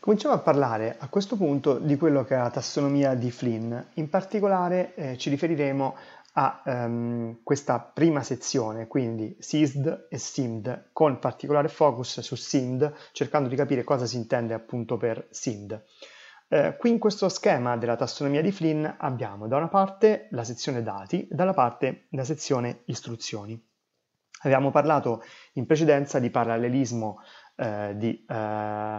Cominciamo a parlare a questo punto di quello che è la tassonomia di Flynn, in particolare eh, ci riferiremo a ehm, questa prima sezione, quindi SISD e SIMD, con particolare focus su SIMD, cercando di capire cosa si intende appunto per SIMD. Eh, qui in questo schema della tassonomia di Flynn abbiamo da una parte la sezione dati, dalla parte la sezione istruzioni. Abbiamo parlato in precedenza di parallelismo eh, di eh,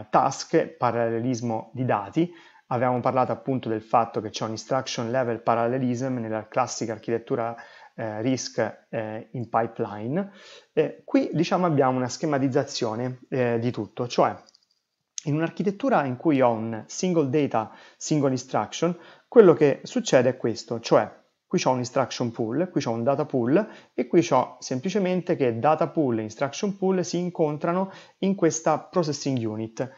task, parallelismo di dati, abbiamo parlato appunto del fatto che c'è un instruction level parallelism nella classica architettura eh, RISC eh, in pipeline. qui diciamo abbiamo una schematizzazione eh, di tutto, cioè in un'architettura in cui ho un single data, single instruction, quello che succede è questo, cioè qui c'è un instruction pool, qui c'è un data pool e qui c'è semplicemente che data pool e instruction pool si incontrano in questa processing unit.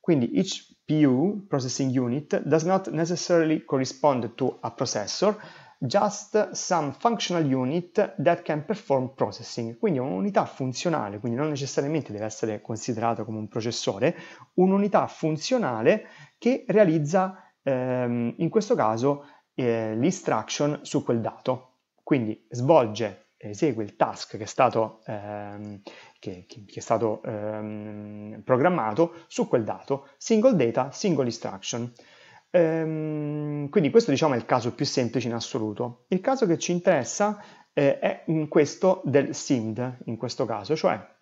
Quindi each PU, processing unit, does not necessarily correspond to a processor, just some functional unit that can perform processing. Quindi è un'unità funzionale, quindi non necessariamente deve essere considerata come un processore, un'unità funzionale che realizza ehm, in questo caso eh, l'instruction su quel dato. Quindi svolge, esegue il task che è stato, ehm, che, che, che è stato ehm, programmato su quel dato, single data, single instruction. Ehm, quindi questo diciamo è il caso più semplice in assoluto. Il caso che ci interessa eh, è in questo del SIMD, in questo caso, cioè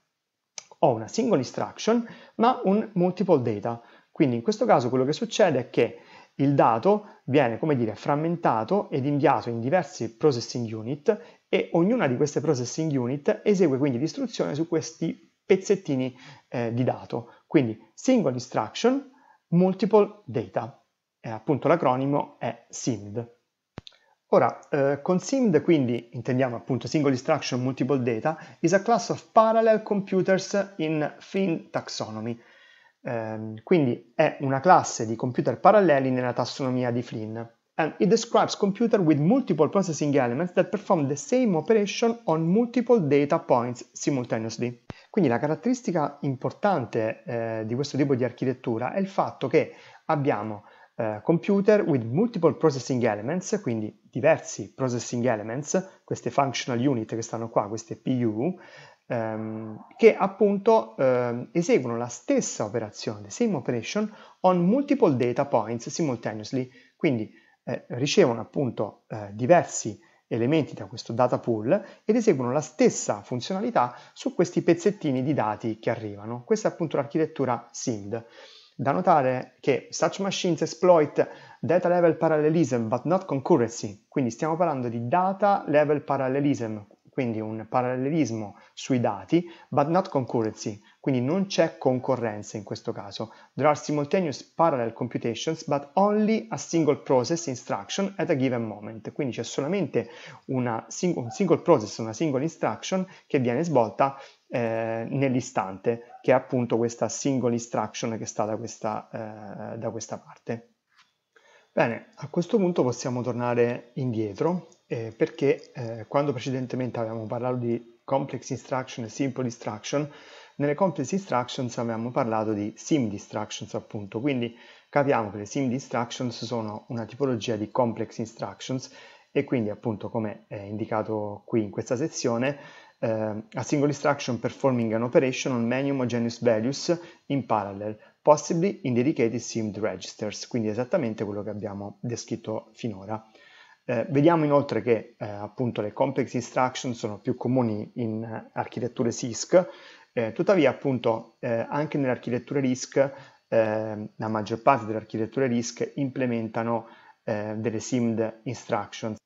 ho una single instruction ma un multiple data. Quindi in questo caso quello che succede è che il dato viene, come dire, frammentato ed inviato in diversi processing unit e ognuna di queste processing unit esegue quindi l'istruzione su questi pezzettini eh, di dato. Quindi single instruction, multiple data. Eh, appunto l'acronimo è SIMD. Ora, eh, con SIMD quindi intendiamo appunto single instruction multiple data is a class of parallel computers in fin taxonomy. Um, quindi è una classe di computer paralleli nella tassonomia di Flynn. And it describes computer with multiple processing elements that perform the same operation on multiple data points simultaneously. Quindi la caratteristica importante eh, di questo tipo di architettura è il fatto che abbiamo eh, computer with multiple processing elements, quindi diversi processing elements, queste functional unit che stanno qua, queste PU, ehm, che appunto ehm, eseguono la stessa operazione, the same operation, on multiple data points simultaneously, quindi eh, ricevono appunto eh, diversi elementi da questo data pool ed eseguono la stessa funzionalità su questi pezzettini di dati che arrivano. Questa è appunto l'architettura SIMD. Da notare che such machines exploit data level parallelism but not concurrency, quindi stiamo parlando di data level parallelism, quindi un parallelismo sui dati, but not concurrency, quindi non c'è concorrenza in questo caso. There are simultaneous parallel computations, but only a single process instruction at a given moment, quindi c'è solamente una, un single process, una single instruction che viene svolta eh, nell'istante, che è appunto questa single instruction che sta da questa, eh, da questa parte. Bene, a questo punto possiamo tornare indietro eh, perché eh, quando precedentemente avevamo parlato di complex instruction e simple instruction, nelle complex instructions avevamo parlato di sim instructions appunto, quindi capiamo che le sim instructions sono una tipologia di complex instructions e quindi appunto come è indicato qui in questa sezione Uh, a single instruction performing an operation on many homogeneous values in parallel, possibly in dedicated SIMD registers, quindi esattamente quello che abbiamo descritto finora. Eh, vediamo inoltre che eh, appunto le complex instruction sono più comuni in architetture SISC, eh, tuttavia appunto eh, anche nelle architetture RISC, ehm, la maggior parte delle architetture RISC implementano eh, delle SIMD instructions.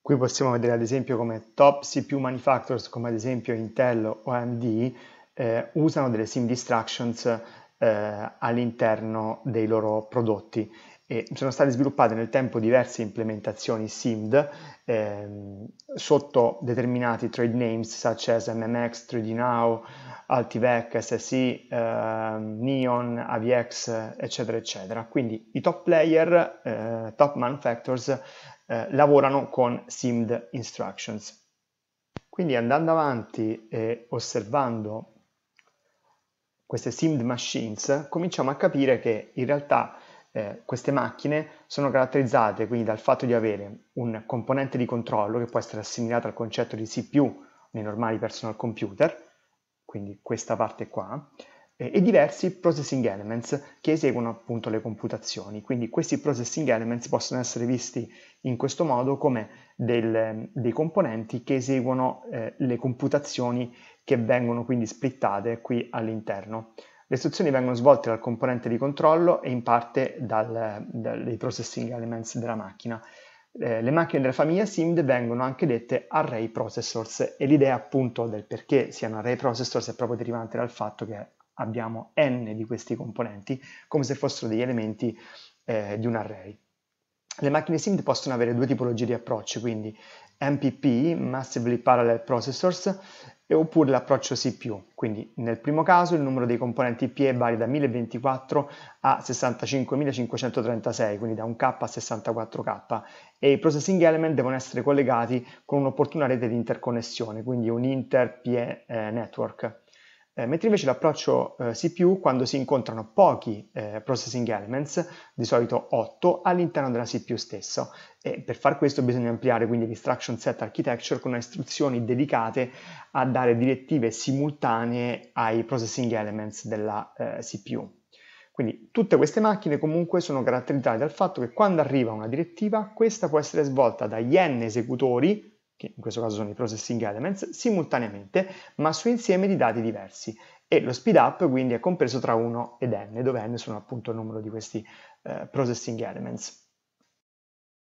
Qui possiamo vedere ad esempio come top CPU manufacturers come ad esempio Intel o AMD eh, usano delle SIMD instructions all'interno dei loro prodotti e sono state sviluppate nel tempo diverse implementazioni SIMD ehm, sotto determinati trade names such as MMX, 3D Now, Altivec, SSI, eh, Neon, AVX, eccetera, eccetera. Quindi i top player, eh, top manufacturers, eh, lavorano con SIMD instructions. Quindi andando avanti e osservando queste SIMD machines, cominciamo a capire che in realtà eh, queste macchine sono caratterizzate quindi dal fatto di avere un componente di controllo che può essere assimilato al concetto di CPU nei normali personal computer, quindi questa parte qua, eh, e diversi processing elements che eseguono appunto le computazioni. Quindi questi processing elements possono essere visti in questo modo come del, ehm, dei componenti che eseguono eh, le computazioni che vengono quindi splittate qui all'interno le istruzioni vengono svolte dal componente di controllo e in parte dal, dai processing elements della macchina. Eh, le macchine della famiglia SIMD vengono anche dette array processors e l'idea appunto del perché siano array processors è proprio derivante dal fatto che abbiamo n di questi componenti come se fossero degli elementi eh, di un array. Le macchine SIMD possono avere due tipologie di approcci, quindi MPP, Massively Parallel Processors, oppure l'approccio CPU. Quindi nel primo caso il numero dei componenti PE varia da 1024 a 65536, quindi da 1K a 64K, e i processing element devono essere collegati con un'opportuna rete di interconnessione, quindi un inter-PE eh, network. Eh, mentre invece l'approccio eh, CPU quando si incontrano pochi eh, processing elements, di solito 8, all'interno della CPU stessa. E per far questo bisogna ampliare quindi l'instruction set architecture con istruzioni dedicate a dare direttive simultanee ai processing elements della eh, CPU. Quindi tutte queste macchine comunque sono caratterizzate dal fatto che quando arriva una direttiva, questa può essere svolta dagli n esecutori che in questo caso sono i processing elements, simultaneamente, ma su insieme di dati diversi. E lo speed up quindi è compreso tra 1 ed n, dove n sono appunto il numero di questi eh, processing elements.